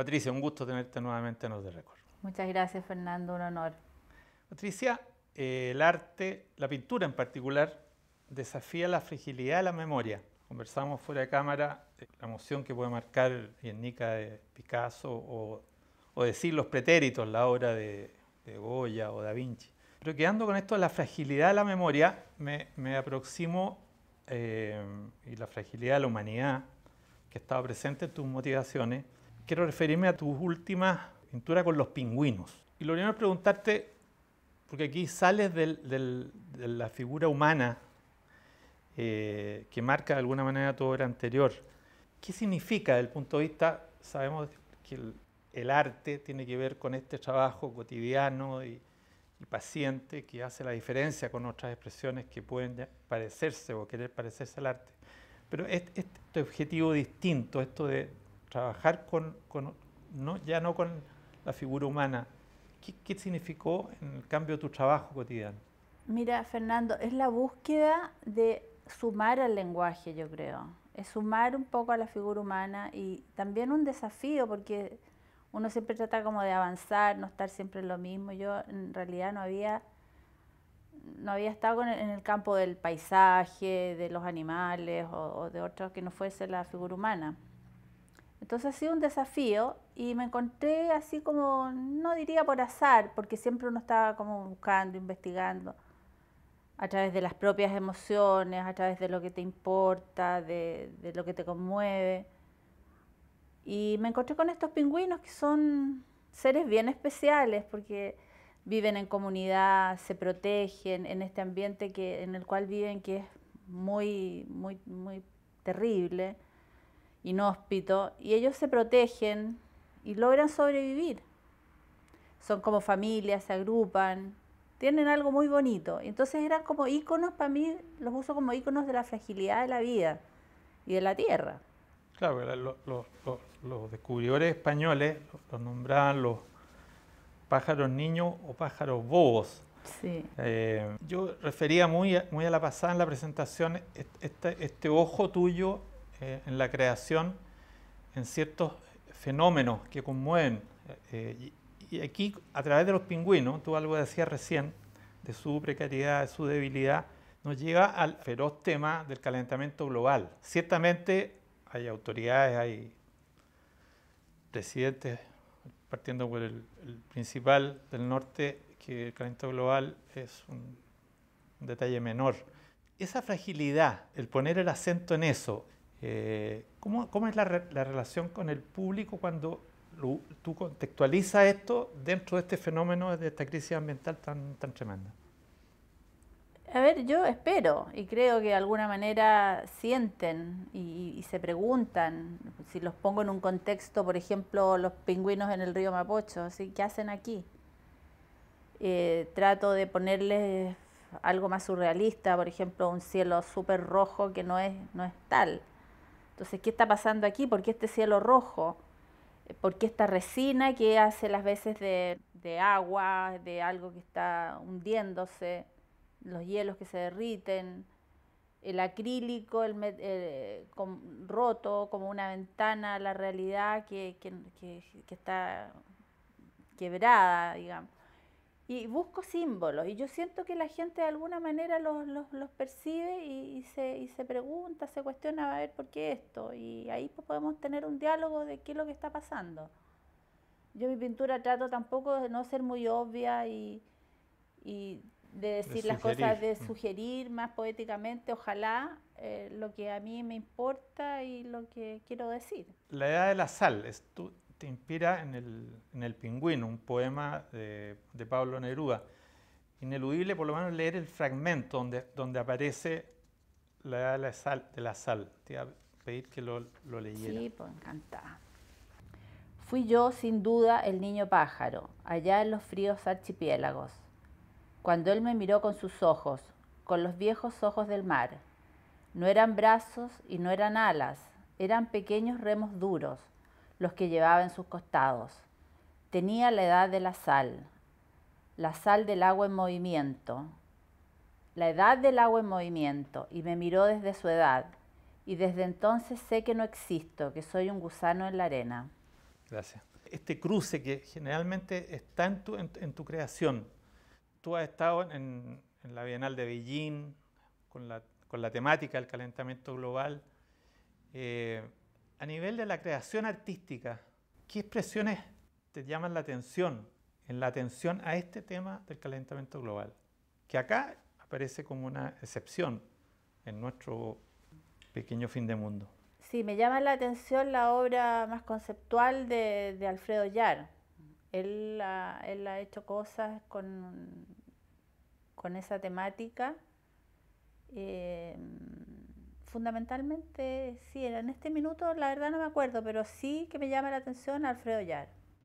Patricia, un gusto tenerte nuevamente en Los de Récord. Muchas gracias, Fernando, un honor. Patricia, eh, el arte, la pintura en particular, desafía la fragilidad de la memoria. Conversamos fuera de cámara eh, la emoción que puede marcar Nica de Picasso o, decir los pretéritos, la obra de, Goya o Da Vinci. Pero quedando con esto, la fragilidad de la memoria, me, aproximo eh, y la fragilidad de la humanidad que estaba presente en tus motivaciones quiero referirme a tus últimas pintura con los pingüinos. Y lo primero es preguntarte, porque aquí sales de la figura humana eh, que marca de alguna manera tu obra anterior. ¿Qué significa desde el punto de vista, sabemos que el, arte tiene que ver con este trabajo cotidiano y, paciente que hace la diferencia con otras expresiones que pueden parecerse o querer parecerse al arte. Pero este objetivo distinto, esto de, trabajar con, ya no con la figura humana. ¿Qué, significó en el cambio de tu trabajo cotidiano? Mira, Fernando, es la búsqueda de sumar al lenguaje, yo creo. Es sumar un poco a la figura humana y también un desafío, porque uno siempre trata como de avanzar, no estar siempre en lo mismo. Yo en realidad no había, no había estado en el campo del paisaje, de los animales o de otros que no fuese la figura humana. Entonces ha sido un desafío y me encontré así como, no diría por azar, porque siempre uno estaba como buscando, investigando, a través de las propias emociones, a través de lo que te importa, de, de lo que te conmueve. Y me encontré con estos pingüinos que son seres bien especiales porque viven en comunidad, se protegen en este ambiente que, en el cual viven que es muy, muy, muy terrible inhóspito, y ellos se protegen y logran sobrevivir. Son como familias, se agrupan, tienen algo muy bonito. Entonces eran como íconos, para mí los uso como íconos de la fragilidad de la vida y de la tierra. Claro, los, los, descubridores españoles los nombraban los pájaros niños o pájaros bobos. Sí. Eh, yo refería muy a, muy a la pasada en la presentación este ojo tuyo eh, en la creación, en ciertos fenómenos que conmueven. Eh, y aquí, a través de los pingüinos, tú algo decías recién, de su precariedad, de su debilidad, nos lleva al feroz tema del calentamiento global. Ciertamente hay autoridades, hay presidentes, partiendo por el, principal del norte, que el calentamiento global es un detalle menor. Esa fragilidad, el poner el acento en eso, eh, ¿cómo, es la, relación con el público cuando tú contextualizas esto dentro de este fenómeno, de esta crisis ambiental tan, tremenda? A ver, yo espero y creo que de alguna manera sienten y, se preguntan, si los pongo en un contexto, por ejemplo, los pingüinos en el río Mapocho, ¿qué hacen aquí? Eh, trato de ponerles algo más surrealista, por ejemplo, un cielo súper rojo que no es tal. Entonces, ¿qué está pasando aquí? ¿Por qué este cielo rojo? Eh, ¿Por qué esta resina que hace las veces de, agua, de algo que está hundiéndose, los hielos que se derriten, el acrílico el, eh, roto como una ventana la realidad que está quebrada, digamos? y busco símbolos y yo siento que la gente de alguna manera los, los, los percibe y, y, se, y, se, pregunta, se cuestiona a ver por qué esto y ahí podemos tener un diálogo de qué es lo que está pasando. Yo mi pintura trato tampoco de no ser muy obvia y, y de decir las cosas, de mm. sugerir más poéticamente, ojalá, eh, lo que a mí me importa y lo que quiero decir. La edad de la sal, es tu, te inspira en el, en el Pingüino, un poema de, Pablo Neruda. Ineludible, por lo menos, leer el fragmento donde, donde aparece la edad de la sal. Te iba a pedir que lo, lo leyera. Sí, pues encantada. Fui yo, sin duda, el niño pájaro, allá en los fríos archipiélagos, cuando él me miró con sus ojos, con los viejos ojos del mar. No eran brazos y no eran alas, eran pequeños remos duros, los que llevaba en sus costados. Tenía la edad de la sal, la sal del agua en movimiento, la edad del agua en movimiento, y me miró desde su edad, y desde entonces sé que no existo, que soy un gusano en la arena. Gracias. Este cruce que generalmente está en tu, en, tu creación, tú has estado en, en, la Bienal de Beijing, con la, con la temática del calentamiento global, eh, a nivel de la creación artística, ¿qué expresiones te llaman la atención en la atención a este tema del calentamiento global? Que acá aparece como una excepción en nuestro pequeño fin de mundo. Sí, me llama la atención la obra más conceptual de, Alfredo Yar. Él, ha, hecho cosas con, con esa temática. Eh, fundamentalmente, sí, en este minuto la verdad no me acuerdo, pero sí que me llama la atención Alfredo Yar.